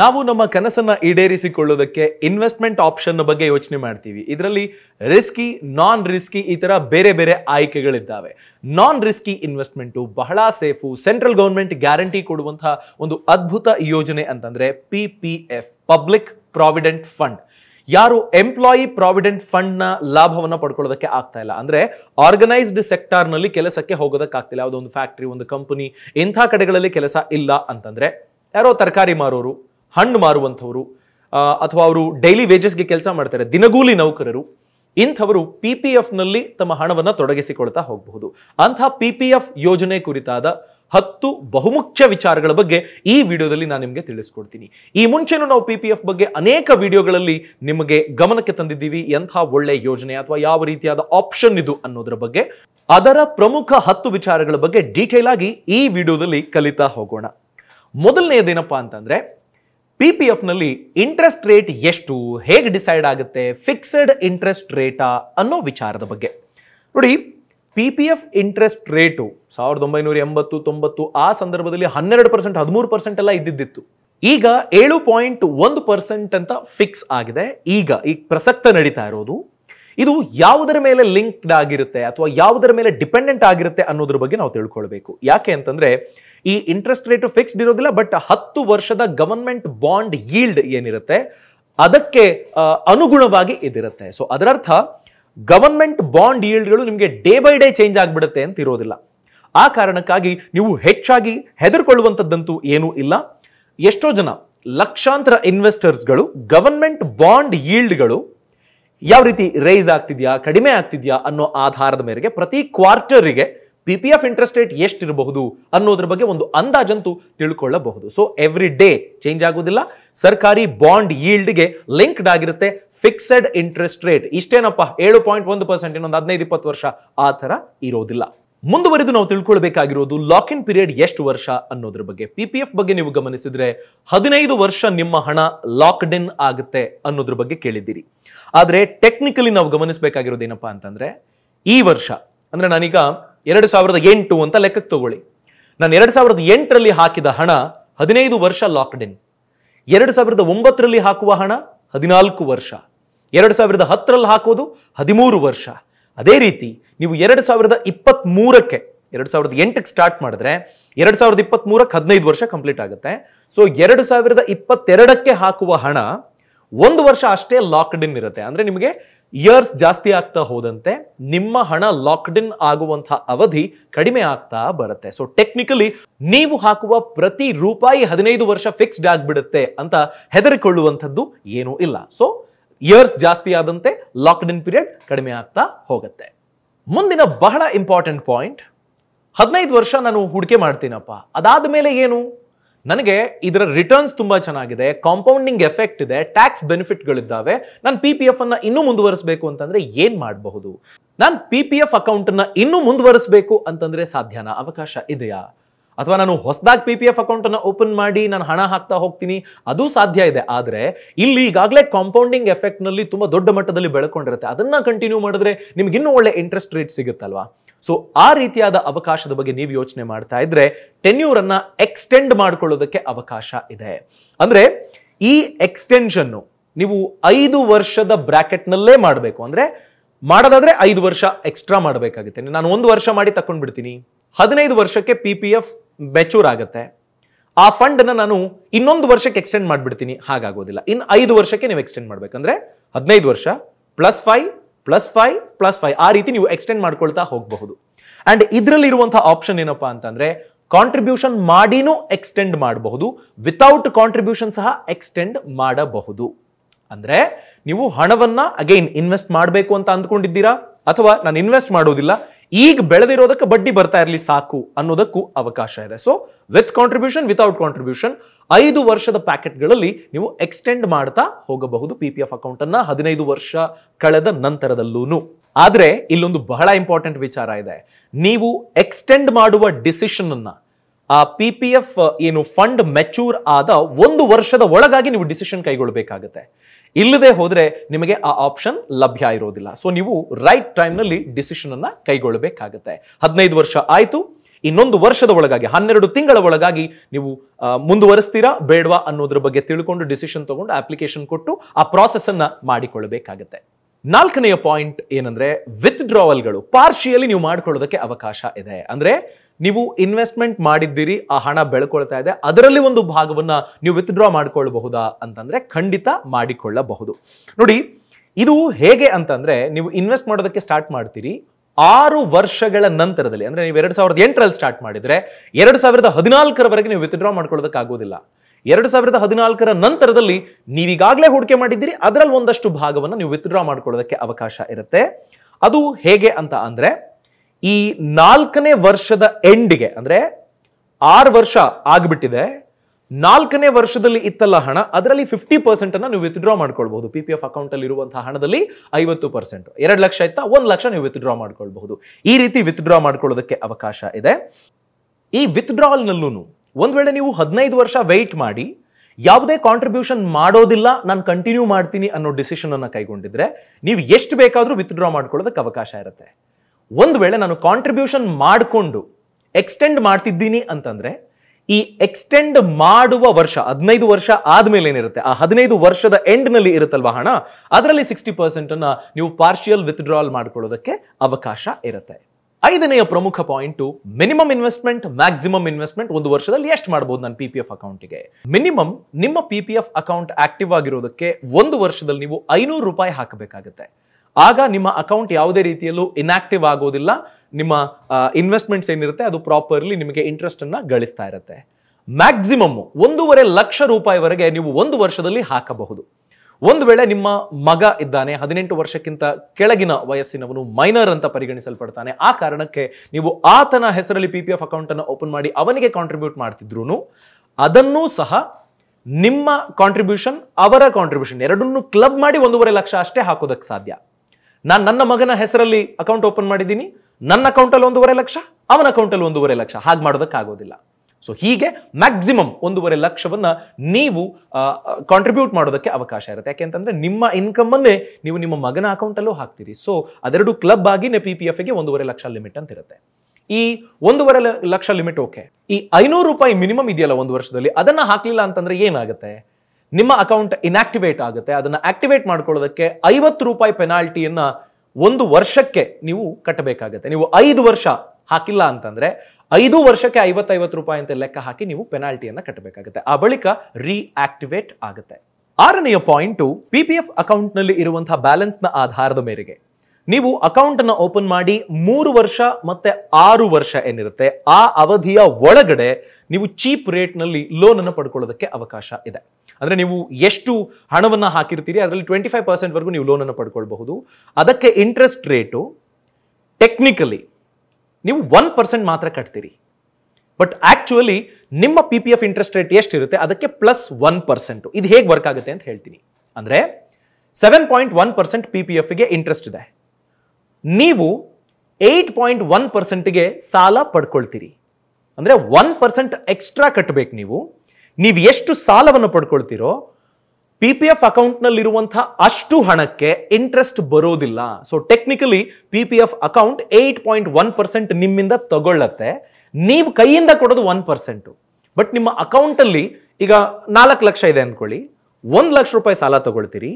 ನಾವು ನಮ್ಮ ಕನಸನ್ನ ಈಡೇರಿಸಿಕೊಳ್ಳೋದಕ್ಕೆ ಇನ್ವೆಸ್ಟ್ಮೆಂಟ್ ಆಪ್ಷನ್ ಬಗ್ಗೆ ಯೋಚನೆ ಮಾಡ್ತೀವಿ ಇದರಲ್ಲಿ ರಿಸ್ಕಿ ನಾನ್ ರಿಸ್ಕಿ ಈ ತರ ಬೇರೆ ಬೇರೆ ಆಯ್ಕೆಗಳಿದ್ದಾವೆ ನಾನ್ ರಿಸ್ಕಿ ಇನ್ವೆಸ್ಟ್ಮೆಂಟು ಬಹಳ ಸೇಫು ಸೆಂಟ್ರಲ್ ಗೌರ್ಮೆಂಟ್ ಗ್ಯಾರಂಟಿ ಕೊಡುವಂತಹ ಒಂದು ಅದ್ಭುತ ಯೋಜನೆ ಅಂತಂದ್ರೆ P P F public provident fund ಯಾರು ಎಂಪ್ಲಾಯಿ ಪ್ರಾವಿಡೆಂಟ್ ನ ಲಾಭವನ್ನು ಪಡ್ಕೊಳ್ಳೋದಕ್ಕೆ ಆಗ್ತಾ ಇಲ್ಲ ಅಂದ್ರೆ ಆರ್ಗನೈಸ್ಡ್ ನಲ್ಲಿ ಕೆಲಸಕ್ಕೆ ಹೋಗೋದಕ್ಕಾಗ್ತಿಲ್ಲ ಯಾವುದೋ ಒಂದು ಫ್ಯಾಕ್ಟ್ರಿ ಒಂದು ಕಂಪನಿ ಇಂಥ ಕಡೆಗಳಲ್ಲಿ ಕೆಲಸ ಇಲ್ಲ ಅಂತಂದ್ರೆ ಯಾರೋ ತರಕಾರಿ ಮಾರೋರು ಹಣ್ಣು ಮಾರುವಂಥವರು ಅಥವಾ ಅವರು ಡೈಲಿ ವೇಜಸ್ಗೆ ಕೆಲಸ ಮಾಡ್ತಾರೆ ದಿನಗೂಲಿ ನೌಕರರು ಇಂಥವರು ಪಿ ಪಿ ಎಫ್ನಲ್ಲಿ ತಮ್ಮ ಹಣವನ್ನು ತೊಡಗಿಸಿಕೊಳ್ತಾ ಹೋಗಬಹುದು ಅಂತಹ ಪಿ ಪಿ ಎಫ್ ಯೋಜನೆ ಕುರಿತಾದ ಹತ್ತು ಬಹುಮುಖ್ಯ ವಿಚಾರಗಳ ಬಗ್ಗೆ ಈ ವಿಡಿಯೋದಲ್ಲಿ ನಾನು ನಿಮಗೆ ತಿಳಿಸ್ಕೊಡ್ತೀನಿ ಈ ಮುಂಚೆನೂ ನಾವು ಪಿ ಪಿ ಎಫ್ ಬಗ್ಗೆ ಅನೇಕ ವಿಡಿಯೋಗಳಲ್ಲಿ ನಿಮಗೆ ಗಮನಕ್ಕೆ ತಂದಿದ್ದೀವಿ ಎಂಥ ಒಳ್ಳೆ ಯೋಜನೆ ಅಥವಾ ಯಾವ ರೀತಿಯಾದ ಆಪ್ಷನ್ ಇದು ಅನ್ನೋದ್ರ ಬಗ್ಗೆ ಅದರ ಪ್ರಮುಖ ಹತ್ತು ವಿಚಾರಗಳ ಬಗ್ಗೆ ಡೀಟೇಲ್ ಆಗಿ ಈ ವಿಡಿಯೋದಲ್ಲಿ ಕಲಿತಾ ಹೋಗೋಣ ಮೊದಲನೆಯದೇನಪ್ಪ ಅಂತಂದ್ರೆ ಪಿ ಪಿ ನಲ್ಲಿ ಇಂಟ್ರೆಸ್ಟ್ ರೇಟ್ ಎಷ್ಟು ಹೇಗೆ ಡಿಸೈಡ್ ಆಗುತ್ತೆ ಫಿಕ್ಸಡ್ ಇಂಟ್ರೆಸ್ಟ್ ರೇಟಾ ಅನ್ನೋ ವಿಚಾರದ ಬಗ್ಗೆ ನೋಡಿ P P F interest rate ಸಾವಿರದ ಒಂಬೈನೂರ ಎಂಬತ್ತು ತೊಂಬತ್ತು ಆ ಸಂದರ್ಭದಲ್ಲಿ ಹನ್ನೆರಡು ಪರ್ಸೆಂಟ್ ಹದಿಮೂರು ಪರ್ಸೆಂಟ್ ಎಲ್ಲ ಇದ್ದಿದ್ದಿತ್ತು ಈಗ ಏಳು ಪಾಯಿಂಟ್ ಒಂದು ಪರ್ಸೆಂಟ್ ಅಂತ ಫಿಕ್ಸ್ ಆಗಿದೆ ಈಗ ಈ ಪ್ರಸಕ್ತ ನಡೀತಾ ಇರೋದು ಇದು ಯಾವುದರ ಮೇಲೆ ಲಿಂಕ್ಡ್ ಆಗಿರುತ್ತೆ ಅಥವಾ ಯಾವುದರ ಮೇಲೆ ಡಿಪೆಂಡೆಂಟ್ ಆಗಿರುತ್ತೆ ಅನ್ನೋದ್ರ ಬಗ್ಗೆ ನಾವು ತಿಳ್ಕೊಳ್ಬೇಕು ಯಾಕೆ ಅಂತಂದ್ರೆ ಈ ಇಂಟ್ರೆಸ್ಟ್ ರೇಟ್ ಫಿಕ್ಸ್ಡ್ ಇರೋದಿಲ್ಲ ಬಟ್ ಹತ್ತು ವರ್ಷದ ಗವರ್ಮೆಂಟ್ ಬಾಂಡ್ ಈಲ್ಡ್ ಏನಿರುತ್ತೆ ಅದಕ್ಕೆ ಅನುಗುಣವಾಗಿ ಇದಿರುತ್ತೆ ಸೊ ಅದರರ್ಥ ಗವರ್ಮೆಂಟ್ ಬಾಂಡ್ ಈಲ್ಡ್ಗಳು ನಿಮಗೆ ಡೇ ಬೈ ಡೇ ಚೇಂಜ್ ಆಗಿಬಿಡುತ್ತೆ ಅಂತ ಇರೋದಿಲ್ಲ ಆ ಕಾರಣಕ್ಕಾಗಿ ನೀವು ಹೆಚ್ಚಾಗಿ ಹೆದರ್ಕೊಳ್ಳುವಂಥದ್ದಂತೂ ಏನೂ ಇಲ್ಲ ಎಷ್ಟೋ ಜನ ಲಕ್ಷಾಂತರ ಇನ್ವೆಸ್ಟರ್ಸ್ಗಳು ಗವರ್ಮೆಂಟ್ ಬಾಂಡ್ ಈಲ್ಡ್ಗಳು ಯಾವ ರೀತಿ ರೈಸ್ ಆಗ್ತಿದೆಯಾ ಕಡಿಮೆ ಆಗ್ತಿದೆಯಾ ಅನ್ನೋ ಆಧಾರದ ಮೇರೆಗೆ ಪ್ರತಿ ಕ್ವಾರ್ಟರಿಗೆ P P F interest rate ಎಷ್ಟಿರಬಹುದು ಅನ್ನೋದ್ರ ಬಗ್ಗೆ ಒಂದು ಅಂದಾಜಂತೂ ತಿಳ್ಕೊಳ್ಳಬಹುದು ಸೊ ಎವ್ರಿ ಡೇ ಚೇಂಜ್ ಆಗೋದಿಲ್ಲ ಸರ್ಕಾರಿ ಬಾಂಡ್ ಈಲ್ಡ್ಗೆ ಲಿಂಕ್ಡ್ ಆಗಿರುತ್ತೆ ಫಿಕ್ಸೆಡ್ ಇಂಟ್ರೆಸ್ಟ್ ರೇಟ್ ಇಷ್ಟೇನಪ್ಪ ಏಳು ಪಾಯಿಂಟ್ ಒಂದು ಪರ್ಸೆಂಟ್ ಇನ್ನೊಂದು ಹದಿನೈದು ಇಪ್ಪತ್ತು ವರ್ಷ ಆ ಥರ ಇರೋದಿಲ್ಲ ಮುಂದುವರೆದು ನಾವು ತಿಳ್ಕೊಳ್ಬೇಕಾಗಿರೋದು ಲಾಕ್ ಇನ್ ಪೀರಿಯಡ್ ಎಷ್ಟು ವರ್ಷ ಅನ್ನೋದ್ರ ಬಗ್ಗೆ ಪಿ ಪಿ ಎಫ್ ಬಗ್ಗೆ ನೀವು ಗಮನಿಸಿದ್ರೆ ಹದಿನೈದು ವರ್ಷ ನಿಮ್ಮ ಹಣ ಲಾಕ್ಡ್ ಇನ್ ಆಗುತ್ತೆ ಅನ್ನೋದ್ರ ಬಗ್ಗೆ ಕೇಳಿದ್ದೀರಿ ಆದರೆ ಟೆಕ್ನಿಕಲಿ ನಾವು ಗಮನಿಸಬೇಕಾಗಿರೋದು ಏನಪ್ಪಾ ಅಂತಂದ್ರೆ ಈ ವರ್ಷ ಅಂದ್ರೆ ನಾನೀಗ ಎರಡು ಸಾವಿರದ ಎಂಟು ಅಂತ ಲೆಕ್ಕಕ್ಕೆ ತಗೊಳ್ಳಿ ನಾನು ಎರಡು ಸಾವಿರದ ಎಂಟರಲ್ಲಿ ಹಾಕಿದ ಹಣ ಹದಿನೈದು ವರ್ಷ ಲಾಕ್ಡ್ ಇನ್ ಎರಡು ಸಾವಿರದ ಒಂಬತ್ತರಲ್ಲಿ ಹಾಕುವ ಹಣ ಹದಿನಾಲ್ಕು ವರ್ಷ ಎರಡು ಸಾವಿರದ ಹತ್ತರಲ್ಲಿ ಹಾಕೋದು ಹದಿಮೂರು ವರ್ಷ ಅದೇ ರೀತಿ ನೀವು ಎರಡು ಸಾವಿರದ ಇಪ್ಪತ್ತ್ ಮೂರಕ್ಕೆ ಎರಡು ಸಾವಿರದ ಎಂಟಕ್ಕೆ ಸ್ಟಾರ್ಟ್ ಮಾಡಿದ್ರೆ ಎರಡು ಸಾವಿರದ ಇಪ್ಪತ್ತ್ ಮೂರಕ್ಕೆ ಹದಿನೈದು ವರ್ಷ ಕಂಪ್ಲೀಟ್ ಆಗುತ್ತೆ ಸೊ ಎರಡು ಸಾವಿರದ ಇಪ್ಪತ್ತೆರಡಕ್ಕೆ ಹಾಕುವ ಹಣ ಒಂದು ವರ್ಷ ಅಷ್ಟೇ ಲಾಕ್ಡ್ ಇನ್ ಇರುತ್ತೆ ಅಂದರೆ ನಿಮಗೆ ಇಯರ್ಸ್ ಜಾಸ್ತಿ ಆಗ್ತಾ ಹೋದಂತೆ ನಿಮ್ಮ ಹಣ ಲಾಕ್ಡ್ ಇನ್ ಆಗುವಂತಹ ಅವಧಿ ಕಡಿಮೆ ಆಗ್ತಾ ಬರುತ್ತೆ ಸೊ ಟೆಕ್ನಿಕಲಿ ನೀವು ಹಾಕುವ ಪ್ರತಿ ರೂಪಾಯಿ ಹದಿನೈದು ವರ್ಷ ಫಿಕ್ಸ್ಡ್ ಆಗಿಬಿಡುತ್ತೆ ಅಂತ ಹೆದರಿಕೊಳ್ಳುವಂಥದ್ದು ಏನೂ ಇಲ್ಲ ಸೊ ಇಯರ್ಸ್ ಜಾಸ್ತಿ ಆದಂತೆ ಲಾಕ್ಡ್ ಇನ್ ಪೀರಿಯಡ್ ಕಡಿಮೆ ಆಗ್ತಾ ಹೋಗುತ್ತೆ ಮುಂದಿನ ಬಹಳ ಇಂಪಾರ್ಟೆಂಟ್ ಪಾಯಿಂಟ್ ಹದಿನೈದು ವರ್ಷ ನಾನು ಹೂಡಿಕೆ ಮಾಡ್ತೀನಪ್ಪ ಅದಾದ ಮೇಲೆ ಏನು ನನಗೆ ಇದರ ರಿಟರ್ನ್ಸ್ ತುಂಬಾ ಚೆನ್ನಾಗಿದೆ ಕಾಂಪೌಂಡಿಂಗ್ ಎಫೆಕ್ಟ್ ಇದೆ ಟ್ಯಾಕ್ಸ್ ಬೆನಿಫಿಟ್ಗಳಿದ್ದಾವೆ ನಾನು ಪಿ ಪಿ ಎಫ್ ಅನ್ನ ಇನ್ನೂ ಮುಂದುವರಿಸಬೇಕು ಅಂತಂದ್ರೆ ಏನ್ ಮಾಡಬಹುದು ನಾನು ಪಿ ಪಿ ಎಫ್ ಅಕೌಂಟ್ ಅನ್ನ ಇನ್ನೂ ಮುಂದುವರಿಸಬೇಕು ಅಂತಂದ್ರೆ ಸಾಧ್ಯನಾ ಅವಕಾಶ ಇದೆಯಾ ಅಥವಾ ನಾನು ಹೊಸದಾಗಿ ಪಿ ಪಿ ಎಫ್ ಅಕೌಂಟನ್ನು ಓಪನ್ ಮಾಡಿ ನಾನು ಹಣ ಹಾಕ್ತಾ ಹೋಗ್ತೀನಿ ಅದು ಸಾಧ್ಯ ಇದೆ ಆದರೆ ಇಲ್ಲಿ ಈಗಾಗಲೇ ಕಾಂಪೌಂಡಿಂಗ್ ಎಫೆಕ್ಟ್ ನಲ್ಲಿ ತುಂಬಾ ದೊಡ್ಡ ಮಟ್ಟದಲ್ಲಿ ಬೆಳ್ಕೊಂಡಿರುತ್ತೆ ಅದನ್ನ ಕಂಟಿನ್ಯೂ ಮಾಡಿದ್ರೆ ನಿಮ್ಗೆ ಇನ್ನೂ ಒಳ್ಳೆ ಇಂಟ್ರೆಸ್ಟ್ ರೇಟ್ ಸಿಗುತ್ತಲ್ವಾ ಸೊ ಆ ರೀತಿಯಾದ ಅವಕಾಶದ ಬಗ್ಗೆ ನೀವು ಯೋಚನೆ ಮಾಡ್ತಾ ಇದ್ರೆ ಟೆನ್ಯೂರ್ ಅನ್ನ ಎಕ್ಸ್ಟೆಂಡ್ ಮಾಡಿಕೊಳ್ಳೋದಕ್ಕೆ ಅವಕಾಶ ಇದೆ ಅಂದ್ರೆ ಈ ಎಕ್ಸ್ಟೆನ್ಷನ್ನು ನೀವು ಐದು ವರ್ಷದ ಬ್ರಾಕೆಟ್ನಲ್ಲೇ ಮಾಡಬೇಕು ಅಂದ್ರೆ ಮಾಡೋದಾದ್ರೆ ಐದು ವರ್ಷ ಎಕ್ಸ್ಟ್ರಾ ಮಾಡಬೇಕಾಗುತ್ತೆ ನಾನು ಒಂದು ವರ್ಷ ಮಾಡಿ ಬಿಡ್ತೀನಿ ಹದಿನೈದು ವರ್ಷಕ್ಕೆ ಪಿ ಪಿ ಎಫ್ ಮೆಚೂರ್ ಆಗುತ್ತೆ ಆ ಫಂಡ್ನ ನಾನು ಇನ್ನೊಂದು ವರ್ಷಕ್ಕೆ ಎಕ್ಸ್ಟೆಂಡ್ ಮಾಡಿಬಿಡ್ತೀನಿ ಹಾಗಾಗೋದಿಲ್ಲ ಇನ್ ಐದು ವರ್ಷಕ್ಕೆ ನೀವು ಎಕ್ಸ್ಟೆಂಡ್ ಮಾಡ್ಬೇಕಂದ್ರೆ ಹದಿನೈದು ವರ್ಷ plus five plus five plus five ಆ ರೀತಿ ನೀವು ಎಕ್ಸ್ಟೆಂಡ್ ಮಾಡ್ಕೊಳ್ತಾ ಹೋಗಬಹುದು ಅಂಡ್ ಇರುವಂತಹ ಆಪ್ಷನ್ ಏನಪ್ಪಾ ಅಂತಂದ್ರೆ ಕಾಂಟ್ರಿಬ್ಯೂಷನ್ ಮಾಡಿನೂ ಎಕ್ಸ್ಟೆಂಡ್ ಮಾಡಬಹುದು ವಿತೌಟ್ ಕಾಂಟ್ರಿಬ್ಯೂಷನ್ ಸಹ ಎಕ್ಸ್ಟೆಂಡ್ ಮಾಡಬಹುದು ಅಂದ್ರೆ ನೀವು ಹಣವನ್ನ ಅಗೈನ್ ಇನ್ವೆಸ್ಟ್ ಮಾಡಬೇಕು ಅಂತ ಅಂದ್ಕೊಂಡಿದ್ದೀರಾ ಅಥವಾ ನಾನು ಇನ್ವೆಸ್ಟ್ ಮಾಡೋದಿಲ್ಲ ಈಗ ಬೆಳೆದಿರೋದಕ್ಕೆ ಬಡ್ಡಿ ಬರ್ತಾ ಇರಲಿ ಸಾಕು ಅನ್ನೋದಕ್ಕೂ ಅವಕಾಶ ಇದೆ so with contribution without contribution ಐದು ವರ್ಷದ ಪ್ಯಾಕೆಟ್ಗಳಲ್ಲಿ ನೀವು ಎಕ್ಸ್ಟೆಂಡ್ ಮಾಡ್ತಾ ಹೋಗಬಹುದು ಪಿ ಪಿ ಎಫ್ ಅಕೌಂಟನ್ನು ಹದಿನೈದು ವರ್ಷ ಕಳೆದ ನಂತರದಲ್ಲೂ ಆದರೆ ಇಲ್ಲೊಂದು ಬಹಳ ಇಂಪಾರ್ಟೆಂಟ್ ವಿಚಾರ ಇದೆ ನೀವು ಎಕ್ಸ್ಟೆಂಡ್ ಮಾಡುವ ಡಿಸಿಷನ್ ಅನ್ನ ಆ ಪಿ ಪಿ ಎಫ್ ಏನು ಫಂಡ್ ಮೆಚೂರ್ ಆದ ಒಂದು ವರ್ಷದ ಒಳಗಾಗಿ ನೀವು ಡಿಸಿಷನ್ ಕೈಗೊಳ್ಳಬೇಕಾಗುತ್ತೆ ಇಲ್ಲದೆ ಹೋದರೆ ನಿಮಗೆ ಆ ಆಪ್ಷನ್ ಲಭ್ಯ ಇರೋದಿಲ್ಲ ಸೊ ನೀವು ರೈಟ್ ಟೈಮ್ನಲ್ಲಿ ಅನ್ನು ಕೈಗೊಳ್ಳಬೇಕಾಗುತ್ತೆ ಹದಿನೈದು ವರ್ಷ ಆಯಿತು ಇನ್ನೊಂದು ವರ್ಷದ ಒಳಗಾಗಿ ಹನ್ನೆರಡು ತಿಂಗಳ ಒಳಗಾಗಿ ನೀವು ಮುಂದುವರಿಸ್ತೀರಾ ಬೇಡವಾ ಅನ್ನೋದ್ರ ಬಗ್ಗೆ ತಿಳ್ಕೊಂಡು ಡಿಸಿಷನ್ ತಗೊಂಡು ಅಪ್ಲಿಕೇಶನ್ ಕೊಟ್ಟು ಆ ಅನ್ನ ಮಾಡಿಕೊಳ್ಳಬೇಕಾಗತ್ತೆ ನಾಲ್ಕನೆಯ ಪಾಯಿಂಟ್ ಏನಂದ್ರೆ ವಿತ್ ಡ್ರಾವಲ್ಗಳು ಪಾರ್ಶಿಯಲಿ ನೀವು ಮಾಡ್ಕೊಳ್ಳೋದಕ್ಕೆ ಅವಕಾಶ ಇದೆ ಅಂದ್ರೆ ನೀವು ಇನ್ವೆಸ್ಟ್ಮೆಂಟ್ ಮಾಡಿದ್ದೀರಿ ಆ ಹಣ ಬೆಳ್ಕೊಳ್ತಾ ಇದೆ ಅದರಲ್ಲಿ ಒಂದು ಭಾಗವನ್ನ ನೀವು ವಿತ್ಡ್ರಾ ಮಾಡ್ಕೊಳ್ಬಹುದಾ ಅಂತಂದ್ರೆ ಖಂಡಿತ ಮಾಡಿಕೊಳ್ಳಬಹುದು ನೋಡಿ ಇದು ಹೇಗೆ ಅಂತಂದ್ರೆ ನೀವು ಇನ್ವೆಸ್ಟ್ ಮಾಡೋದಕ್ಕೆ ಸ್ಟಾರ್ಟ್ ಮಾಡ್ತೀರಿ ಆರು ವರ್ಷಗಳ ನಂತರದಲ್ಲಿ ಅಂದ್ರೆ ನೀವು ಎರಡ್ ಸಾವಿರದ ಎಂಟರಲ್ಲಿ ಸ್ಟಾರ್ಟ್ ಮಾಡಿದ್ರೆ ಎರಡ್ ಸಾವಿರದ ಹದಿನಾಲ್ಕರವರೆಗೆ ನೀವು ವಿತ್ಡ್ರಾ ಮಾಡ್ಕೊಳ್ಳೋದಕ್ಕಾಗೋದಿಲ್ಲ ಎರಡು ಸಾವಿರದ ಹದಿನಾಲ್ಕರ ನಂತರದಲ್ಲಿ ನೀವೀಗಾಗಲೇ ಹೂಡಿಕೆ ಮಾಡಿದ್ದೀರಿ ಅದರಲ್ಲಿ ಒಂದಷ್ಟು ಭಾಗವನ್ನು ನೀವು ವಿತ್ಡ್ರಾ ಮಾಡ್ಕೊಳ್ಳೋದಕ್ಕೆ ಅವಕಾಶ ಇರುತ್ತೆ ಅದು ಹೇಗೆ ಅಂತ ಅಂದ್ರೆ ಈ ನಾಲ್ಕನೇ ವರ್ಷದ ಎಂಡ್ಗೆ ಅಂದ್ರೆ ಆರು ವರ್ಷ ಆಗ್ಬಿಟ್ಟಿದೆ ನಾಲ್ಕನೇ ವರ್ಷದಲ್ಲಿ ಇತ್ತಲ್ಲ ಹಣ ಅದರಲ್ಲಿ ಫಿಫ್ಟಿ ಪರ್ಸೆಂಟ್ ಅನ್ನ ನೀವು ವಿತ್ಡ್ರಾ ಮಾಡ್ಕೊಳ್ಬಹುದು ಪಿ ಪಿ ಎಫ್ ಅಕೌಂಟ್ ಅಲ್ಲಿ ಇರುವಂತಹ ಹಣದಲ್ಲಿ ಐವತ್ತು ಪರ್ಸೆಂಟ್ ಎರಡು ಲಕ್ಷ ಇತ್ತಾ ಒಂದ್ ಲಕ್ಷ ನೀವು ವಿತ್ಡ್ರಾ ಮಾಡ್ಕೊಳ್ಬಹುದು ಈ ರೀತಿ ವಿತ್ಡ್ರಾ ಮಾಡ್ಕೊಳ್ಳೋದಕ್ಕೆ ಅವಕಾಶ ಇದೆ ಈ ವಿತ್ಡ್ರಾಲ್ನಲ್ಲೂ ಒಂದ್ ವೇಳೆ ನೀವು ಹದಿನೈದು ವರ್ಷ ವೆಯ್ಟ್ ಮಾಡಿ ಯಾವುದೇ ಕಾಂಟ್ರಿಬ್ಯೂಷನ್ ಮಾಡೋದಿಲ್ಲ ನಾನು ಕಂಟಿನ್ಯೂ ಮಾಡ್ತೀನಿ ಅನ್ನೋ ಡಿಸಿಷನ್ ಅನ್ನ ಕೈಗೊಂಡಿದ್ರೆ ನೀವು ಎಷ್ಟು ಬೇಕಾದರೂ ವಿತ್ಡ್ರಾ ಮಾಡ್ಕೊಳ್ಳೋದಕ್ಕೆ ಅವಕಾಶ ಇರುತ್ತೆ ಒಂದು ವೇಳೆ ನಾನು ಕಾಂಟ್ರಿಬ್ಯೂಷನ್ ಮಾಡಿಕೊಂಡು ಎಕ್ಸ್ಟೆಂಡ್ ಮಾಡ್ತಿದ್ದೀನಿ ಅಂತಂದ್ರೆ ಈ ಎಕ್ಸ್ಟೆಂಡ್ ಮಾಡುವ ವರ್ಷ ಹದಿನೈದು ವರ್ಷ ಆದಮೇಲೆ ಏನಿರುತ್ತೆ ಆ ಹದಿನೈದು ವರ್ಷದ ಎಂಡ್ ನಲ್ಲಿ ಇರುತ್ತಲ್ವ ಹಣ ಅದರಲ್ಲಿ ಸಿಕ್ಸ್ಟಿ ಪರ್ಸೆಂಟನ್ನು ನೀವು ಪಾರ್ಷಿಯಲ್ ವಿತ್ಡ್ರಾಲ್ ಮಾಡ್ಕೊಳ್ಳೋದಕ್ಕೆ ಅವಕಾಶ ಇರುತ್ತೆ ಐದನೆಯ ಪ್ರಮುಖ point minimum investment maximum investment ಒಂದು ವರ್ಷದಲ್ಲಿ ಎಷ್ಟು ಮಾಡ್ಬೋದು ನನ್ನ ಪಿ ಪಿ ಎಫ್ ಅಕೌಂಟಿಗೆ ಮಿನಿಮಮ್ ನಿಮ್ಮ P P F account active ಆಗಿರೋದಕ್ಕೆ ಒಂದು ವರ್ಷದಲ್ಲಿ ನೀವು ಐನೂರು ರೂಪಾಯಿ ಹಾಕಬೇಕಾಗುತ್ತೆ ಆಗ ನಿಮ್ಮ ಅಕೌಂಟ್ ಯಾವುದೇ ರೀತಿಯಲ್ಲೂ ಇನ್ಆಕ್ಟಿವ್ ಆಗೋದಿಲ್ಲ ನಿಮ್ಮ ಇನ್ವೆಸ್ಟ್ಮೆಂಟ್ಸ್ ಏನಿರುತ್ತೆ ಅದು ಪ್ರಾಪರ್ಲಿ ನಿಮಗೆ ಇಂಟ್ರೆಸ್ಟ್ ಅನ್ನ ಗಳಿಸ್ತಾ ಇರುತ್ತೆ ಮ್ಯಾಕ್ಸಿಮಮ್ ಒಂದೂವರೆ ಲಕ್ಷ ರೂಪಾಯಿವರೆಗೆ ನೀವು ಒಂದು ವರ್ಷದಲ್ಲಿ ಹಾಕಬಹುದು ಒಂದು ವೇಳೆ ನಿಮ್ಮ ಮಗ ಇದ್ದಾನೆ ಹದಿನೆಂಟು ವರ್ಷಕ್ಕಿಂತ ಕೆಳಗಿನ ವಯಸ್ಸಿನವನು ಮೈನರ್ ಅಂತ ಪರಿಗಣಿಸಲ್ಪಡ್ತಾನೆ ಆ ಕಾರಣಕ್ಕೆ ನೀವು ಆತನ ಹೆಸರಲ್ಲಿ ಪಿ ಪಿ ಎಫ್ ಅನ್ನು ಓಪನ್ ಮಾಡಿ ಅವನಿಗೆ ಕಾಂಟ್ರಿಬ್ಯೂಟ್ ಮಾಡ್ತಿದ್ರು ಅದನ್ನೂ ಸಹ ನಿಮ್ಮ ಕಾಂಟ್ರಿಬ್ಯೂಷನ್ ಅವರ ಕಾಂಟ್ರಿಬ್ಯೂಷನ್ ಎರಡನ್ನೂ ಕ್ಲಬ್ ಮಾಡಿ ಒಂದೂವರೆ ಲಕ್ಷ ಅಷ್ಟೇ ಹಾಕೋದಕ್ಕೆ ಸಾಧ್ಯ ನಾನು ನನ್ನ ಮಗನ ಹೆಸರಲ್ಲಿ ಅಕೌಂಟ್ ಓಪನ್ ಮಾಡಿದ್ದೀನಿ ನನ್ನ ಅಕೌಂಟಲ್ಲಿ ಒಂದೂವರೆ ಲಕ್ಷ ಅವನ ಅಕೌಂಟಲ್ಲಿ ಒಂದೂವರೆ ಲಕ್ಷ ಹಾಗೆ ಮಾಡೋದಕ್ಕಾಗೋದಿಲ್ಲ ಸೊ ಹೀಗೆ ಮ್ಯಾಕ್ಸಿಮಮ್ ಒಂದೂವರೆ ಲಕ್ಷವನ್ನು ನೀವು ಕಾಂಟ್ರಿಬ್ಯೂಟ್ ಮಾಡೋದಕ್ಕೆ ಅವಕಾಶ ಇರುತ್ತೆ ಯಾಕೆಂತಂದರೆ ನಿಮ್ಮ ಇನ್ಕಮನ್ನೇ ನೀವು ನಿಮ್ಮ ಮಗನ ಅಕೌಂಟಲ್ಲೂ ಹಾಕ್ತೀರಿ ಸೊ ಅದೆರಡು ಕ್ಲಬ್ ಆಗಿನೇ ಪಿ ಪಿ ಎಫ್ಗೆ ಒಂದೂವರೆ ಲಕ್ಷ ಲಿಮಿಟ್ ಅಂತ ಇರುತ್ತೆ ಈ ಒಂದೂವರೆ ಲಕ್ಷ ಲಿಮಿಟ್ ಓಕೆ ಈ ಐನೂರು ರೂಪಾಯಿ ಮಿನಿಮಮ್ ಇದೆಯಲ್ಲ ಒಂದು ವರ್ಷದಲ್ಲಿ ಅದನ್ನು ಹಾಕಲಿಲ್ಲ ಅಂತಂದ್ರೆ ಏನಾಗುತ್ತೆ ನಿಮ್ಮ ಅಕೌಂಟ್ ಇನ್ಆಕ್ಟಿವೇಟ್ ಆಗುತ್ತೆ ಅದನ್ನು ಆಕ್ಟಿವೇಟ್ ಮಾಡ್ಕೊಳ್ಳೋದಕ್ಕೆ ಐವತ್ತು ರೂಪಾಯಿ ಪೆನಾಲ್ಟಿಯನ್ನು ಒಂದು ವರ್ಷಕ್ಕೆ ನೀವು ಕಟ್ಟಬೇಕಾಗುತ್ತೆ ನೀವು ಐದು ವರ್ಷ ಹಾಕಿಲ್ಲ ಅಂತಂದ್ರೆ ಐದು ವರ್ಷಕ್ಕೆ ಐವತ್ತೈವತ್ತು ರೂಪಾಯಿ ಅಂತ ಲೆಕ್ಕ ಹಾಕಿ ನೀವು ಪೆನಾಲ್ಟಿಯನ್ನು ಕಟ್ಟಬೇಕಾಗುತ್ತೆ ಆ ಬಳಿಕ ರೀಆಕ್ಟಿವೇಟ್ ಆಗುತ್ತೆ ಆರನೆಯ ಪಾಯಿಂಟು ಪಿ ಪಿ ಎಫ್ ಅಕೌಂಟ್ನಲ್ಲಿ ಇರುವಂತಹ ಬ್ಯಾಲೆನ್ಸ್ನ ಆಧಾರದ ಮೇರೆಗೆ ನೀವು ಅಕೌಂಟನ್ನು ಓಪನ್ ಮಾಡಿ ಮೂರು ವರ್ಷ ಮತ್ತೆ ಆರು ವರ್ಷ ಏನಿರುತ್ತೆ ಆ ಅವಧಿಯ ಒಳಗಡೆ ನೀವು ಚೀಪ್ ರೇಟ್ನಲ್ಲಿ ಲೋನನ್ನು ಪಡ್ಕೊಳ್ಳೋದಕ್ಕೆ ಅವಕಾಶ ಇದೆ ಅಂದರೆ ನೀವು ಎಷ್ಟು ಹಣವನ್ನು ಹಾಕಿರ್ತೀರಿ ಅದರಲ್ಲಿ ಟ್ವೆಂಟಿ ಫೈವ್ ಪರ್ಸೆಂಟ್ವರೆಗೂ ನೀವು ಲೋನನ್ನು ಪಡ್ಕೊಳ್ಬಹುದು ಅದಕ್ಕೆ ಇಂಟ್ರೆಸ್ಟ್ ರೇಟು ಟೆಕ್ನಿಕಲಿ ನೀವು ಒನ್ ಪರ್ಸೆಂಟ್ ಮಾತ್ರ ಕಟ್ತೀರಿ ಬಟ್ ಆ್ಯಕ್ಚುಲಿ ನಿಮ್ಮ P P F interest rate ಎಷ್ಟಿರುತ್ತೆ ಅದಕ್ಕೆ ಪ್ಲಸ್ ಒನ್ ಪರ್ಸೆಂಟು ಇದು ಹೇಗೆ ವರ್ಕ್ ಆಗುತ್ತೆ ಅಂತ ಹೇಳ್ತೀನಿ ಅಂದರೆ seven point one percent P P ಎಫ್ಗೆ ಇಂಟ್ರೆಸ್ಟ್ ಇದೆ ನೀವು ಏಯ್ಟ್ ಪಾಯಿಂಟ್ ಒನ್ ಪರ್ಸೆಂಟ್ಗೆ ಸಾಲ ಪಡ್ಕೊಳ್ತೀರಿ ಅಂದರೆ ಒನ್ ಪರ್ಸೆಂಟ್ ಎಕ್ಸ್ಟ್ರಾ ಕಟ್ಟಬೇಕು ನೀವು ನೀವು ಎಷ್ಟು ಸಾಲವನ್ನು ಪಡ್ಕೊಳ್ತೀರೋ ಪಿ ಪಿ ಎಫ್ ಅಕೌಂಟ್ನಲ್ಲಿರುವಂಥ ಅಷ್ಟು ಹಣಕ್ಕೆ ಇಂಟ್ರೆಸ್ಟ್ ಬರೋದಿಲ್ಲ so technically P P F account eight point one percent ನಿಮ್ಮಿಂದ ತಗೊಳ್ಳತ್ತೆ ನೀವು ಕೈಯಿಂದ ಕೊಡೋದು ಒನ್ ಪರ್ಸೆಂಟು ಬಟ್ ನಿಮ್ಮ ಅಕೌಂಟಲ್ಲಿ ಈಗ ನಾಲ್ಕು ಲಕ್ಷ ಇದೆ ಅಂದ್ಕೊಳ್ಳಿ ಒಂದು ಲಕ್ಷ ರೂಪಾಯಿ ಸಾಲ ತಗೊಳ್ತೀರಿ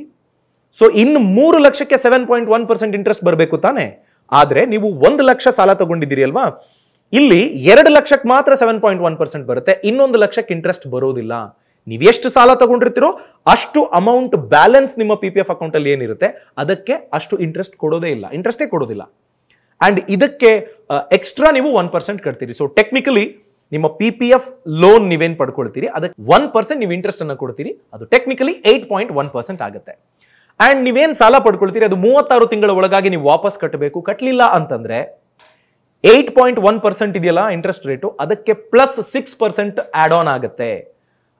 ಸೊ ಇನ್ನು ಮೂರು ಲಕ್ಷಕ್ಕೆ seven point one percent interest ಬರಬೇಕು ತಾನೆ ಆದ್ರೆ ನೀವು ಒಂದು ಲಕ್ಷ ಸಾಲ ತಗೊಂಡಿದ್ದೀರಿ ಅಲ್ವಾ ಇಲ್ಲಿ ಎರಡು ಲಕ್ಷಕ್ಕೆ ಮಾತ್ರ ಸೆವೆನ್ ಪಾಯಿಂಟ್ ಒನ್ ಪರ್ಸೆಂಟ್ ಬರುತ್ತೆ ಇನ್ನೊಂದು ಲಕ್ಷಕ್ಕೆ ಇಂಟ್ರೆಸ್ಟ್ ಬರೋದಿಲ್ಲ ನೀವು ಎಷ್ಟು ಸಾಲ ತಗೊಂಡಿರ್ತೀರೋ ಅಷ್ಟು ಅಮೌಂಟ್ ಬ್ಯಾಲೆನ್ಸ್ ನಿಮ್ಮ ಪಿ ಪಿ ಎಫ್ ಅಕೌಂಟಲ್ಲಿ ಏನಿರುತ್ತೆ ಅದಕ್ಕೆ ಅಷ್ಟು ಇಂಟ್ರೆಸ್ಟ್ ಕೊಡೋದೇ ಇಲ್ಲ ಇಂಟ್ರೆಸ್ಟೇ ಕೊಡೋದಿಲ್ಲ ಅಂಡ್ ಇದಕ್ಕೆ ಎಕ್ಸ್ಟ್ರಾ ನೀವು ಒನ್ ಪರ್ಸೆಂಟ್ ಕಟ್ತೀರಿ ಸೊ ಟೆಕ್ನಿಕಲಿ ನಿಮ್ಮ ಪಿ ಪಿ ಎಫ್ ಲೋನ್ ನೀವೇನು ಪಡ್ಕೊಳ್ತೀರಿ ಅದಕ್ಕೆ ಒನ್ ಪರ್ಸೆಂಟ್ ನೀವು ಇಂಟ್ರೆಸ್ಟ್ ಅನ್ನು ಕೊಡ್ತೀರಿ ಅದು technically eight point one percent ಆಗುತ್ತೆ ಆ್ಯಂಡ್ ನೀವೇನು ಸಾಲ ಪಡ್ಕೊಳ್ತೀರಿ ಅದು ಮೂವತ್ತಾರು ತಿಂಗಳ ಒಳಗಾಗಿ ನೀವು ವಾಪಸ್ ಕಟ್ಟಬೇಕು ಕಟ್ಟಲಿಲ್ಲ ಅಂತಂದರೆ ಏಯ್ಟ್ ಪಾಯಿಂಟ್ ಒನ್ ಪರ್ಸೆಂಟ್ ಇದೆಯಲ್ಲ ಇಂಟ್ರೆಸ್ಟ್ ರೇಟು ಅದಕ್ಕೆ plus six percent add on ಆಗುತ್ತೆ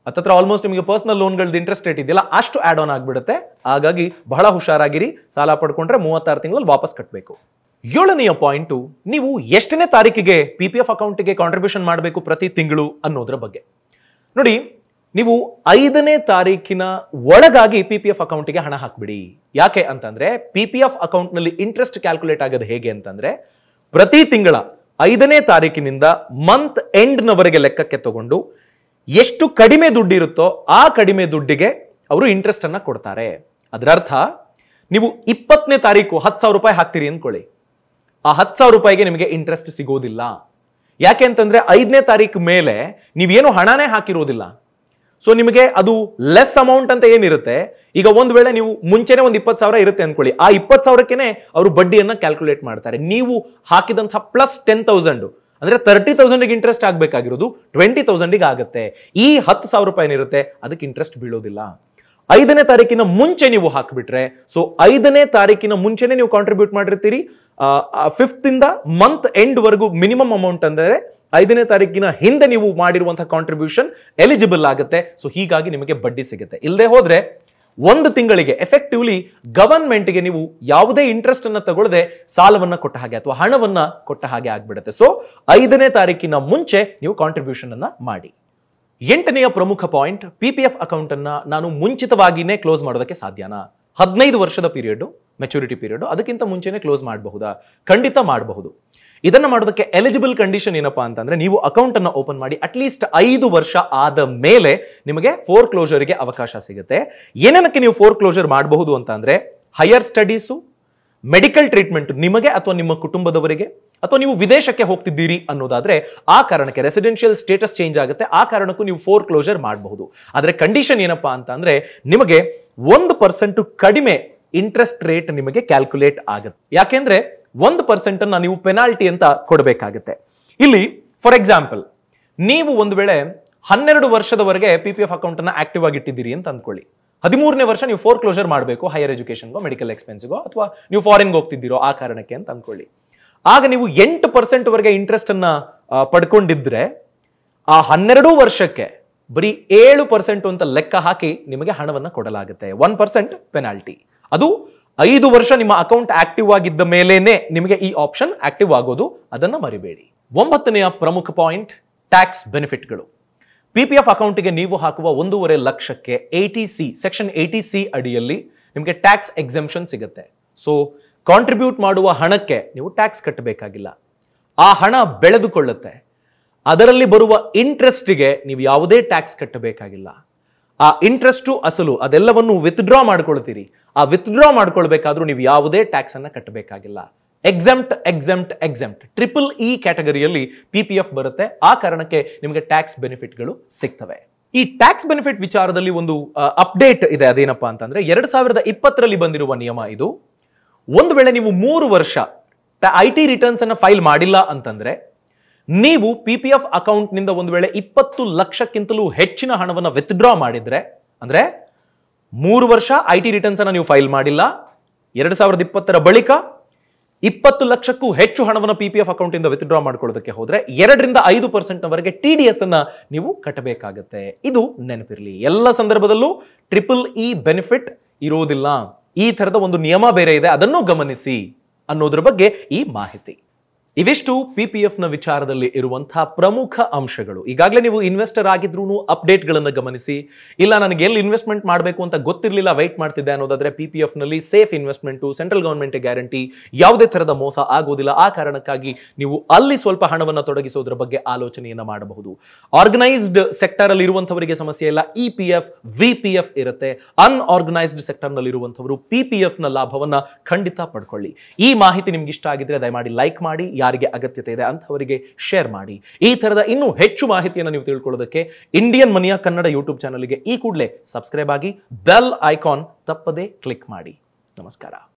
ಅತ್ತತ್ರ ಆಲ್ಮೋಸ್ಟ್ ನಿಮಗೆ ಪರ್ಸನಲ್ ಲೋನ್ಗಳದ್ದು ಇಂಟ್ರೆಸ್ಟ್ ರೇಟ್ ಇದೆಯಲ್ಲ ಅಷ್ಟು ಆ್ಯಡ್ ಆನ್ ಆಗಿಬಿಡುತ್ತೆ ಹಾಗಾಗಿ ಬಹಳ ಹುಷಾರಾಗಿರಿ ಸಾಲ ಪಡ್ಕೊಂಡ್ರೆ ಮೂವತ್ತಾರು ತಿಂಗಳಲ್ಲಿ ವಾಪಸ್ ಕಟ್ಟಬೇಕು ಏಳನೆಯ ಪಾಯಿಂಟು ನೀವು ಎಷ್ಟನೇ ತಾರೀಕಿಗೆ ಪಿ ಪಿ ಎಫ್ ಅಕೌಂಟಿಗೆ ಕಾಂಟ್ರಿಬ್ಯೂಷನ್ ಮಾಡಬೇಕು ಪ್ರತಿ ತಿಂಗಳು ಅನ್ನೋದ್ರ ಬಗ್ಗೆ ನೋಡಿ ನೀವು ಐದನೇ ತಾರೀಕಿನ ಒಳಗಾಗಿ ಪಿ ಪಿ ಎಫ್ ಅಕೌಂಟ್ಗೆ ಹಣ ಹಾಕ್ಬಿಡಿ ಯಾಕೆ ಅಂತಂದ್ರೆ ಪಿ ಪಿ ಎಫ್ ಅಕೌಂಟ್ನಲ್ಲಿ ಇಂಟ್ರೆಸ್ಟ್ ಕ್ಯಾಲ್ಕುಲೇಟ್ ಆಗೋದು ಹೇಗೆ ಅಂತಂದ್ರೆ ಪ್ರತಿ ತಿಂಗಳ ಐದನೇ ತಾರೀಕಿನಿಂದ ಮಂತ್ ಎಂಡ್ನವರೆಗೆ ಲೆಕ್ಕಕ್ಕೆ ತಗೊಂಡು ಎಷ್ಟು ಕಡಿಮೆ ದುಡ್ಡಿರುತ್ತೋ ಆ ಕಡಿಮೆ ದುಡ್ಡಿಗೆ ಅವರು ಇಂಟ್ರೆಸ್ಟ್ ಅನ್ನ ಕೊಡ್ತಾರೆ ಅದರರ್ಥ ನೀವು ಇಪ್ಪತ್ತನೇ ತಾರೀಕು ಹತ್ತು ಸಾವಿರ ರೂಪಾಯಿ ಹಾಕ್ತೀರಿ ಅಂದ್ಕೊಳ್ಳಿ ಆ ಹತ್ತು ಸಾವಿರ ರೂಪಾಯಿಗೆ ನಿಮಗೆ ಇಂಟ್ರೆಸ್ಟ್ ಸಿಗೋದಿಲ್ಲ ಯಾಕೆ ಅಂತಂದ್ರೆ ಐದನೇ ತಾರೀಕು ಮೇಲೆ ನೀವೇನು ಹಣನೇ ಹಾಕಿರೋದಿಲ್ಲ ಸೊ ನಿಮಗೆ ಅದು ಲೆಸ್ ಅಮೌಂಟ್ ಅಂತ ಏನಿರುತ್ತೆ ಈಗ ಒಂದು ವೇಳೆ ನೀವು ಮುಂಚೆನೆ ಒಂದು ಇಪ್ಪತ್ತು ಸಾವಿರ ಇರುತ್ತೆ ಅಂದ್ಕೊಳ್ಳಿ ಆ ಇಪ್ಪತ್ತು ಸಾವಿರಕ್ಕೆ ಅವರು ಬಡ್ಡಿಯನ್ನು ಕ್ಯಾಲ್ಕುಲೇಟ್ ಮಾಡ್ತಾರೆ ನೀವು ಹಾಕಿದಂತಹ ಪ್ಲಸ್ ಟೆನ್ ತೌಸಂಡ್ ಅಂದರೆ ತರ್ಟಿ ತೌಸಂಡಿಗೆ ಇಂಟ್ರೆಸ್ಟ್ ಆಗಬೇಕಾಗಿರೋದು ಟ್ವೆಂಟಿ ತೌಸಂಡಿಗೆ ಆಗುತ್ತೆ ಈ ಹತ್ತು ಸಾವಿರ ರೂಪಾಯಿ ಏನಿರುತ್ತೆ ಅದಕ್ಕೆ ಇಂಟ್ರೆಸ್ಟ್ ಬೀಳೋದಿಲ್ಲ ಐದನೇ ತಾರೀಕಿನ ಮುಂಚೆ ನೀವು ಹಾಕಿಬಿಟ್ರೆ ಸೊ ಐದನೇ ತಾರೀಕಿನ ಮುಂಚೆನೆ ನೀವು ಕಾಂಟ್ರಿಬ್ಯೂಟ್ ಮಾಡಿರ್ತೀರಿ ಫಿಫ್ತ್ ಇಂದ ಮಂತ್ ಎಂಡ್ ವರೆಗೂ ಮಿನಿಮಮ್ ಅಮೌಂಟ್ ಅಂದರೆ ಐದನೇ ತಾರೀಕಿನ ಹಿಂದೆ ನೀವು ಮಾಡಿರುವಂತಹ ಕಾಂಟ್ರಿಬ್ಯೂಷನ್ ಎಲಿಜಿಬಲ್ ಆಗುತ್ತೆ ಸೊ ಹೀಗಾಗಿ ನಿಮಗೆ ಬಡ್ಡಿ ಸಿಗುತ್ತೆ ಇಲ್ಲದೆ ಹೋದ್ರೆ ಒಂದು ತಿಂಗಳಿಗೆ ಎಫೆಕ್ಟಿವ್ಲಿ ಗೆ ನೀವು ಯಾವುದೇ ಇಂಟ್ರೆಸ್ಟ್ ಅನ್ನ ತಗೊಳ್ಳದೆ ಸಾಲವನ್ನ ಕೊಟ್ಟ ಹಾಗೆ ಅಥವಾ ಹಣವನ್ನ ಕೊಟ್ಟ ಹಾಗೆ ಆಗ್ಬಿಡುತ್ತೆ ಸೊ ಐದನೇ ತಾರೀಕಿನ ಮುಂಚೆ ನೀವು ಕಾಂಟ್ರಿಬ್ಯೂಷನ್ ಅನ್ನ ಮಾಡಿ ಎಂಟನೆಯ ಪ್ರಮುಖ point P P F account ಅನ್ನ ನಾನು ಮುಂಚಿತವಾಗಿನೇ ಕ್ಲೋಸ್ ಮಾಡೋದಕ್ಕೆ ಸಾಧ್ಯನಾ ಹದಿನೈದು ವರ್ಷದ ಪೀರಿಯಡ್ ಮೆಚುರಿಟಿ ಪೀರಿಯಡ್ ಅದಕ್ಕಿಂತ ಮುಂಚೆನೇ ಕ್ಲೋಸ್ ಮಾಡಬಹುದಾ ಖಂಡಿತ ಮಾಡಬಹುದು ಇದನ್ನು ಮಾಡೋದಕ್ಕೆ ಎಲಿಜಿಬಲ್ ಕಂಡೀಷನ್ ಏನಪ್ಪಾ ಅಂತಂದ್ರೆ ನೀವು ಅಕೌಂಟ್ ಅನ್ನು ಓಪನ್ ಮಾಡಿ ಅಟ್ಲೀಸ್ಟ್ ಐದು ವರ್ಷ ಆದ ಮೇಲೆ ನಿಮಗೆ ಫೋರ್ ಗೆ ಅವಕಾಶ ಸಿಗುತ್ತೆ ಏನೇನಕ್ಕೆ ನೀವು ಫೋರ್ ಕ್ಲೋಸರ್ ಮಾಡಬಹುದು ಅಂತ ಅಂದ್ರೆ ಹೈಯರ್ ಸ್ಟಡೀಸು ಮೆಡಿಕಲ್ ಟ್ರೀಟ್ಮೆಂಟ್ ನಿಮಗೆ ಅಥವಾ ನಿಮ್ಮ ಕುಟುಂಬದವರಿಗೆ ಅಥವಾ ನೀವು ವಿದೇಶಕ್ಕೆ ಹೋಗ್ತಿದ್ದೀರಿ ಅನ್ನೋದಾದ್ರೆ ಆ ಕಾರಣಕ್ಕೆ ರೆಸಿಡೆನ್ಷಿಯಲ್ ಸ್ಟೇಟಸ್ ಚೇಂಜ್ ಆಗುತ್ತೆ ಆ ಕಾರಣಕ್ಕೂ ನೀವು ಫೋರ್ ಕ್ಲೋಸರ್ ಮಾಡಬಹುದು ಆದರೆ ಕಂಡೀಷನ್ ಏನಪ್ಪಾ ಅಂತ ಅಂದ್ರೆ ನಿಮಗೆ ಒಂದು ಪರ್ಸೆಂಟ್ ಕಡಿಮೆ ಇಂಟ್ರೆಸ್ಟ್ ರೇಟ್ ನಿಮಗೆ ಕ್ಯಾಲ್ಕುಲೇಟ್ ಆಗುತ್ತೆ ಯಾಕೆಂದ್ರೆ ಒಂದು ಪರ್ಸೆಂಟ್ ನೀವು ಪೆನಾಲ್ಟಿ ಅಂತ ಕೊಡಬೇಕಾಗುತ್ತೆ ಇಲ್ಲಿ ಫಾರ್ ಎಕ್ಸಾಂಪಲ್ ನೀವು ಒಂದು ವೇಳೆ ಹನ್ನೆರಡು ವರ್ಷದವರೆಗೆ ಪಿ ಪಿ ಎಫ್ ಅಕೌಂಟ್ ಅನ್ನ ಆಕ್ಟಿವ್ ಆಗಿ ಇಟ್ಟಿದ್ದೀರಿ ಅಂತ ಅಂದ್ಕೊಳ್ಳಿ ಹದಿಮೂರನೇ ವರ್ಷ ನೀವು ಫೋರ್ ಕ್ಲೋಸರ್ ಮಾಡಬೇಕು ಹೈಯರ್ ಎಜುಕೇಷನ್ಗೋ ಮೆಡಿಕಲ್ ಎಕ್ಸ್ಪೆನ್ಸ್ಗೋ ಅಥವಾ ನೀವು ಫಾರಿನ್ಗೆ ಹೋಗ್ತಿದ್ದೀರೋ ಆ ಕಾರಣಕ್ಕೆ ಅಂತ ಅಂದ್ಕೊಳ್ಳಿ ಆಗ ನೀವು ಎಂಟು ಪರ್ಸೆಂಟ್ವರೆಗೆ ಇಂಟ್ರೆಸ್ಟ್ ಅನ್ನ ಪಡ್ಕೊಂಡಿದ್ರೆ ಆ ಹನ್ನೆರಡು ವರ್ಷಕ್ಕೆ ಬರೀ ಏಳು ಪರ್ಸೆಂಟ್ ಅಂತ ಲೆಕ್ಕ ಹಾಕಿ ನಿಮಗೆ ಹಣವನ್ನು ಕೊಡಲಾಗುತ್ತೆ ಒನ್ ಪರ್ಸೆಂಟ್ ಪೆನಾಲ್ಟಿ ಅದು ಐದು ವರ್ಷ ನಿಮ್ಮ ಅಕೌಂಟ್ ಆಕ್ಟಿವ್ ಆಗಿದ್ದ ಮೇಲೇನೆ ನಿಮಗೆ ಈ ಆಪ್ಷನ್ ಆಕ್ಟಿವ್ ಆಗೋದು ಅದನ್ನು ಮರಿಬೇಡಿ ಒಂಬತ್ತನೆಯ ಪ್ರಮುಖ ಪಾಯಿಂಟ್ ಟ್ಯಾಕ್ಸ್ ಬೆನಿಫಿಟ್ಗಳು ಪಿ ಪಿ ಎಫ್ ಅಕೌಂಟಿಗೆ ನೀವು ಹಾಕುವ ಒಂದೂವರೆ ಲಕ್ಷಕ್ಕೆ eighty C section eighty C ಅಡಿಯಲ್ಲಿ ನಿಮಗೆ ಟ್ಯಾಕ್ಸ್ ಎಕ್ಸೆಂಪ್ಷನ್ ಸಿಗುತ್ತೆ ಸೊ ಕಾಂಟ್ರಿಬ್ಯೂಟ್ ಮಾಡುವ ಹಣಕ್ಕೆ ನೀವು ಟ್ಯಾಕ್ಸ್ ಕಟ್ಟಬೇಕಾಗಿಲ್ಲ ಆ ಹಣ ಬೆಳೆದುಕೊಳ್ಳುತ್ತೆ ಅದರಲ್ಲಿ ಬರುವ ಇಂಟ್ರೆಸ್ಟ್ಗೆ ನೀವು ಯಾವುದೇ ಟ್ಯಾಕ್ಸ್ ಕಟ್ಟಬೇಕಾಗಿಲ್ಲ ಆ ಇಂಟ್ರೆಸ್ಟು ಅಸಲು ಅದೆಲ್ಲವನ್ನು ವಿತ್ಡ್ರಾ ಮಾಡ್ಕೊಳ್ತೀರಿ ಆ ವಿತ್ಡ್ರಾ ಮಾಡ್ಕೊಳ್ಬೇಕಾದ್ರೂ ನೀವು ಯಾವುದೇ ಟ್ಯಾಕ್ಸ್ ಅನ್ನು ಕಟ್ಟಬೇಕಾಗಿಲ್ಲ exempt exempt exempt triple E ಕ್ಯಾಟಗರಿಯಲ್ಲಿ ಪಿ ಪಿ ಎಫ್ ಬರುತ್ತೆ ಆ ಕಾರಣಕ್ಕೆ ನಿಮಗೆ ಟ್ಯಾಕ್ಸ್ ಬೆನಿಫಿಟ್ಗಳು ಸಿಗ್ತವೆ ಈ ಟ್ಯಾಕ್ಸ್ ಬೆನಿಫಿಟ್ ವಿಚಾರದಲ್ಲಿ ಒಂದು ಅಪ್ಡೇಟ್ ಇದೆ ಅದೇನಪ್ಪ ಅಂತಂದ್ರೆ ಎರಡ್ ಸಾವಿರದ ಇಪ್ಪತ್ತರಲ್ಲಿ ಬಂದಿರುವ ನಿಯಮ ಇದು ಒಂದು ವೇಳೆ ನೀವು ಮೂರು ವರ್ಷ ಐ ಟಿ ರಿಟರ್ನ್ಸ್ ಅನ್ನು ಫೈಲ್ ಮಾಡಿಲ್ಲ ಅಂತಂದ್ರೆ ನೀವು ಪಿ ಪಿ ಎಫ್ ಅಕೌಂಟ್ನಿಂದ ಒಂದು ವೇಳೆ ಇಪ್ಪತ್ತು ಲಕ್ಷಕ್ಕಿಂತಲೂ ಹೆಚ್ಚಿನ ಹಣವನ್ನು ವಿತ್ಡ್ರಾ ಮಾಡಿದ್ರೆ ಅಂದ್ರೆ ಮೂರು ವರ್ಷ ಐ ಟಿ ರಿಟರ್ನ್ಸನ್ನು ನೀವು ಫೈಲ್ ಮಾಡಿಲ್ಲ ಎರಡ್ ಸಾವಿರದ ಇಪ್ಪತ್ತರ ಬಳಿಕ ಇಪ್ಪತ್ತು ಲಕ್ಷಕ್ಕೂ ಹೆಚ್ಚು ಹಣವನ್ನು ಪಿ ಪಿ ಎಫ್ ಅಕೌಂಟಿಂದ ವಿತ್ಡ್ರಾ ಮಾಡ್ಕೊಳ್ಳೋದಕ್ಕೆ ಹೋದ್ರೆ ಎರಡರಿಂದ ಐದು ಪರ್ಸೆಂಟ್ನವರೆಗೆ ಟಿ ಡಿ ಎಸ್ ಅನ್ನು ನೀವು ಕಟ್ಟಬೇಕಾಗತ್ತೆ ಇದು ನೆನಪಿರಲಿ ಎಲ್ಲ ಸಂದರ್ಭದಲ್ಲೂ ಟ್ರಿಪಲ್ ಇ ಬೆನಿಫಿಟ್ ಇರೋದಿಲ್ಲ ಈ ಥರದ ಒಂದು ನಿಯಮ ಬೇರೆ ಇದೆ ಅದನ್ನು ಗಮನಿಸಿ ಅನ್ನೋದ್ರ ಬಗ್ಗೆ ಈ ಮಾಹಿತಿ ಇವಿಷ್ಟು ಪಿ ಪಿ ಎಫ್ನ ವಿಚಾರದಲ್ಲಿ ಇರುವಂತಹ ಪ್ರಮುಖ ಅಂಶಗಳು ಈಗಾಗಲೇ ನೀವು ಇನ್ವೆಸ್ಟರ್ ಅಪ್ಡೇಟ್ ಅಪ್ಡೇಟ್ಗಳನ್ನು ಗಮನಿಸಿ ಇಲ್ಲ ನನಗೆ ಎಲ್ಲಿ ಇನ್ವೆಸ್ಟ್ಮೆಂಟ್ ಮಾಡಬೇಕು ಅಂತ ಗೊತ್ತಿರಲಿಲ್ಲ ವೈಟ್ ಮಾಡ್ತಿದ್ದೆ ಅನ್ನೋದಾದ್ರೆ ಪಿ ಪಿ ಎಫ್ನಲ್ಲಿ safe investment central government guarantee ಯಾವುದೇ ತರದ ಮೋಸ ಆಗೋದಿಲ್ಲ ಆ ಕಾರಣಕ್ಕಾಗಿ ನೀವು ಅಲ್ಲಿ ಸ್ವಲ್ಪ ಹಣವನ್ನು ತೊಡಗಿಸೋದ್ರ ಬಗ್ಗೆ ಆಲೋಚನೆಯನ್ನು ಮಾಡಬಹುದು ಆರ್ಗನೈಸ್ಡ್ ಸೆಕ್ಟರ್ ಅಲ್ಲಿ ಇರುವಂತವರಿಗೆ ಸಮಸ್ಯೆ ಇಲ್ಲ E P F V P F ಇರುತ್ತೆ ಅನ್ಆರ್ಗನೈಸ್ಡ್ ಸೆಕ್ಟರ್ನಲ್ಲಿ ಇರುವಂತವರು ಪಿ ಪಿ ಎಫ್ನ ಲಾಭವನ್ನ ಖಂಡಿತ ಪಡ್ಕೊಳ್ಳಿ ಈ ಮಾಹಿತಿ ನಿಮ್ಗೆ ಇಷ್ಟ ಆಗಿದ್ರೆ ದಯಮಾಡಿ ಲೈಕ್ ಮಾಡಿ ಯಾರಿಗೆ ಅಗತ್ಯತೆ ಇದೆ ಅಂಥವರಿಗೆ ಶೇರ್ ಮಾಡಿ ಈ ತರದ ಇನ್ನೂ ಹೆಚ್ಚು ಮಾಹಿತಿಯನ್ನು ನೀವು ತಿಳ್ಕೊಳ್ಳೋದಕ್ಕೆ ಇಂಡಿಯನ್ ಮನಿಯಾ ಕನ್ನಡ ಯೂಟ್ಯೂಬ್ ಚಾನಲ್ಗೆ ಈ ಕೂಡಲೇ ಸಬ್ಸ್ಕ್ರೈಬ್ ಆಗಿ ಬೆಲ್ ಐಕಾನ್ ತಪ್ಪದೇ ಕ್ಲಿಕ್ ಮಾಡಿ ನಮಸ್ಕಾರ